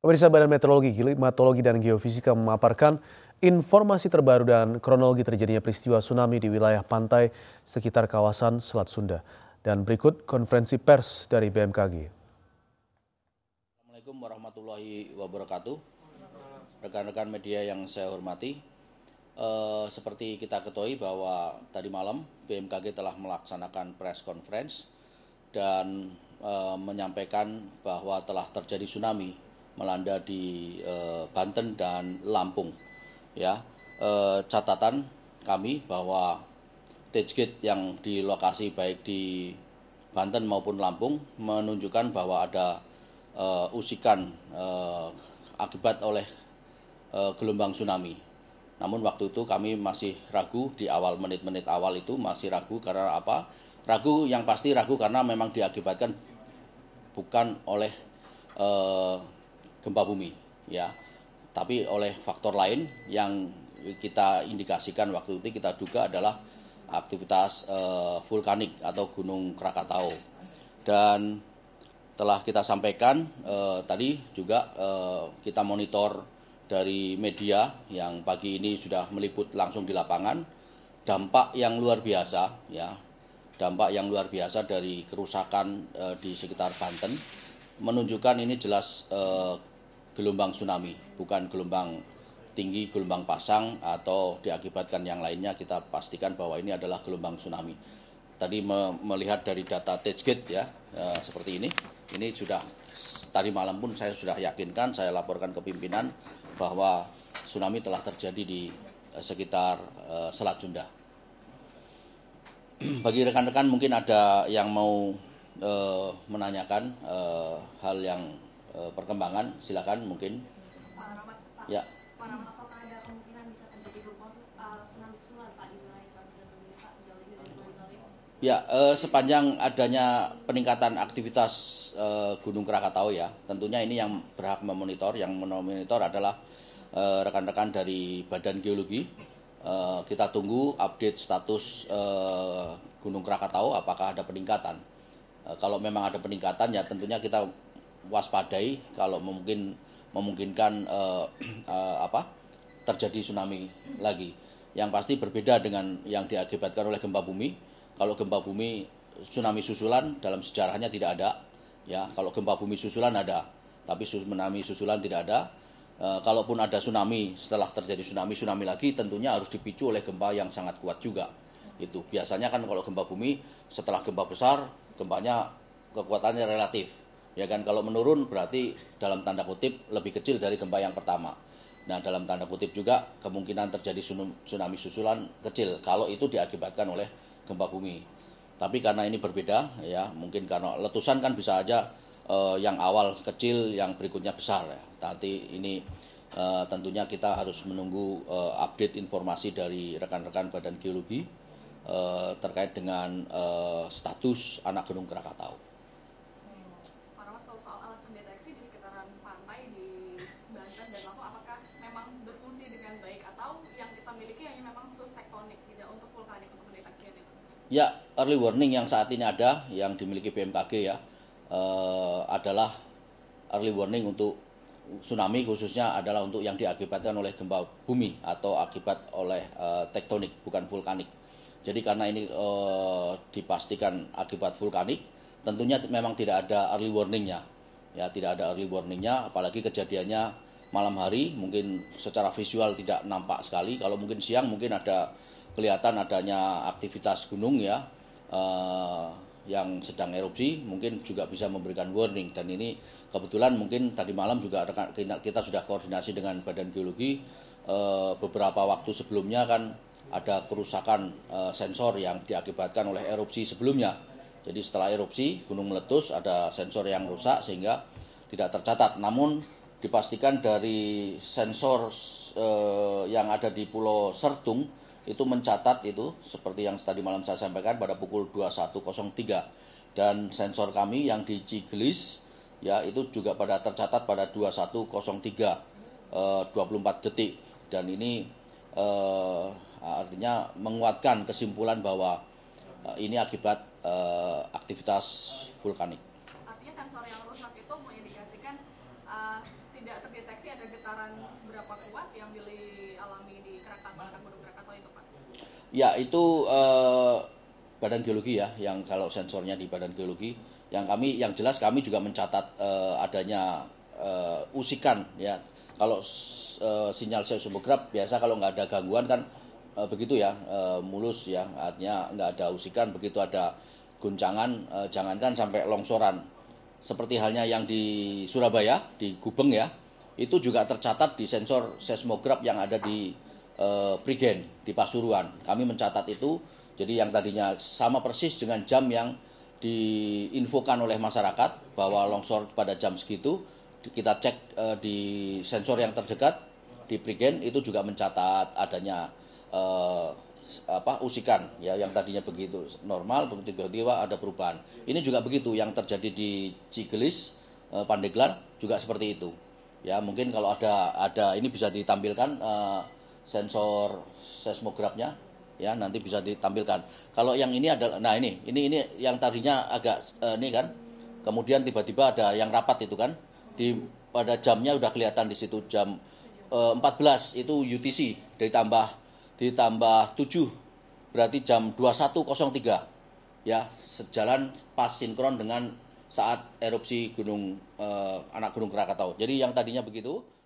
Pemirsa Badan Meteorologi, Klimatologi, dan Geofisika memaparkan informasi terbaru dan kronologi terjadinya peristiwa tsunami di wilayah pantai sekitar kawasan Selat Sunda. Dan berikut konferensi pers dari BMKG. Assalamualaikum warahmatullahi wabarakatuh. Rekan-rekan media yang saya hormati, eh, seperti kita ketahui bahwa tadi malam BMKG telah melaksanakan press conference dan eh, menyampaikan bahwa telah terjadi tsunami melanda di e, Banten dan Lampung. Ya, e, catatan kami bahwa Tejgate yang di lokasi baik di Banten maupun Lampung menunjukkan bahwa ada e, usikan e, akibat oleh e, gelombang tsunami. Namun waktu itu kami masih ragu di awal menit-menit awal itu masih ragu karena apa? Ragu yang pasti ragu karena memang diakibatkan bukan oleh uh, gempa bumi ya. Tapi oleh faktor lain yang kita indikasikan waktu itu kita duga adalah aktivitas uh, vulkanik atau gunung Krakatau. Dan telah kita sampaikan uh, tadi juga uh, kita monitor dari media yang pagi ini sudah meliput langsung di lapangan dampak yang luar biasa ya dampak yang luar biasa dari kerusakan uh, di sekitar Banten menunjukkan ini jelas uh, gelombang tsunami, bukan gelombang tinggi, gelombang pasang atau diakibatkan yang lainnya kita pastikan bahwa ini adalah gelombang tsunami. Tadi me melihat dari data Tejgit ya e, seperti ini, ini sudah tadi malam pun saya sudah yakinkan, saya laporkan ke pimpinan bahwa tsunami telah terjadi di eh, sekitar e, Selat Sunda. Bagi rekan-rekan mungkin ada yang mau e, menanyakan e, hal yang Eh, perkembangan silakan mungkin ya Ya, eh, sepanjang adanya peningkatan aktivitas eh, Gunung Krakatau ya, tentunya ini yang berhak memonitor, yang memonitor adalah eh, rekan-rekan eh, dari Badan Geologi. Eh, kita tunggu update status eh, Gunung Krakatau, apakah ada peningkatan. Eh, kalau memang ada peningkatan, ya tentunya kita waspadai kalau mungkin memungkinkan uh, uh, apa terjadi tsunami lagi. Yang pasti berbeda dengan yang diakibatkan oleh gempa bumi. Kalau gempa bumi tsunami susulan dalam sejarahnya tidak ada. Ya, kalau gempa bumi susulan ada, tapi tsunami susulan tidak ada. E, kalaupun ada tsunami, setelah terjadi tsunami tsunami lagi tentunya harus dipicu oleh gempa yang sangat kuat juga. Itu biasanya kan kalau gempa bumi setelah gempa besar gempanya kekuatannya relatif Ya kan kalau menurun berarti dalam tanda kutip lebih kecil dari gempa yang pertama. Nah, dalam tanda kutip juga kemungkinan terjadi tsunami susulan kecil kalau itu diakibatkan oleh gempa bumi. Tapi karena ini berbeda ya, mungkin karena letusan kan bisa aja eh, yang awal kecil, yang berikutnya besar ya. Tapi ini eh, tentunya kita harus menunggu eh, update informasi dari rekan-rekan Badan Geologi eh, terkait dengan eh, status anak Gunung Krakatau. Ya, early warning yang saat ini ada yang dimiliki BMKG ya eh, adalah early warning untuk tsunami khususnya adalah untuk yang diakibatkan oleh gempa bumi atau akibat oleh eh, tektonik bukan vulkanik. Jadi karena ini eh, dipastikan akibat vulkanik, tentunya memang tidak ada early warningnya. Ya, tidak ada early warningnya, apalagi kejadiannya malam hari mungkin secara visual tidak nampak sekali kalau mungkin siang mungkin ada kelihatan adanya aktivitas gunung ya eh, yang sedang erupsi mungkin juga bisa memberikan warning dan ini kebetulan mungkin tadi malam juga rekan, kita sudah koordinasi dengan Badan Geologi eh, beberapa waktu sebelumnya kan ada kerusakan eh, sensor yang diakibatkan oleh erupsi sebelumnya jadi setelah erupsi gunung meletus ada sensor yang rusak sehingga tidak tercatat namun dipastikan dari sensor eh, yang ada di Pulau Sertung itu mencatat itu seperti yang tadi malam saya sampaikan pada pukul 21.03 dan sensor kami yang di Cigelis ya itu juga pada tercatat pada 21.03 24 eh, detik dan ini eh, artinya menguatkan kesimpulan bahwa eh, ini akibat eh, aktivitas vulkanik. Artinya sensor yang rusak itu mengindikasikan eh tidak terdeteksi ada getaran seberapa kuat yang dialami di Krakatau, anak gunung Krakatau itu Pak? Ya, itu eh, badan geologi ya, yang kalau sensornya di badan geologi, yang kami, yang jelas kami juga mencatat eh, adanya eh, usikan ya. Kalau eh, sinyal seismograf biasa kalau nggak ada gangguan kan eh, begitu ya, eh, mulus ya, artinya nggak ada usikan, begitu ada guncangan, eh, jangankan sampai longsoran, seperti halnya yang di Surabaya, di Gubeng ya, itu juga tercatat di sensor seismograf yang ada di eh, Prigen, di Pasuruan. Kami mencatat itu, jadi yang tadinya sama persis dengan jam yang diinfokan oleh masyarakat bahwa longsor pada jam segitu, kita cek eh, di sensor yang terdekat di Prigen itu juga mencatat adanya eh, apa usikan ya yang tadinya begitu normal begitu tiba-tiba ada perubahan. Ini juga begitu yang terjadi di Cigelis eh, Pandeglang juga seperti itu. Ya mungkin kalau ada ada ini bisa ditampilkan eh, sensor seismografnya ya nanti bisa ditampilkan. Kalau yang ini adalah nah ini ini ini yang tadinya agak eh, ini kan kemudian tiba-tiba ada yang rapat itu kan di pada jamnya udah kelihatan di situ jam 14 eh, itu UTC ditambah ditambah 7 berarti jam 21.03 ya sejalan pas sinkron dengan saat erupsi gunung eh, anak gunung Krakatau. Jadi yang tadinya begitu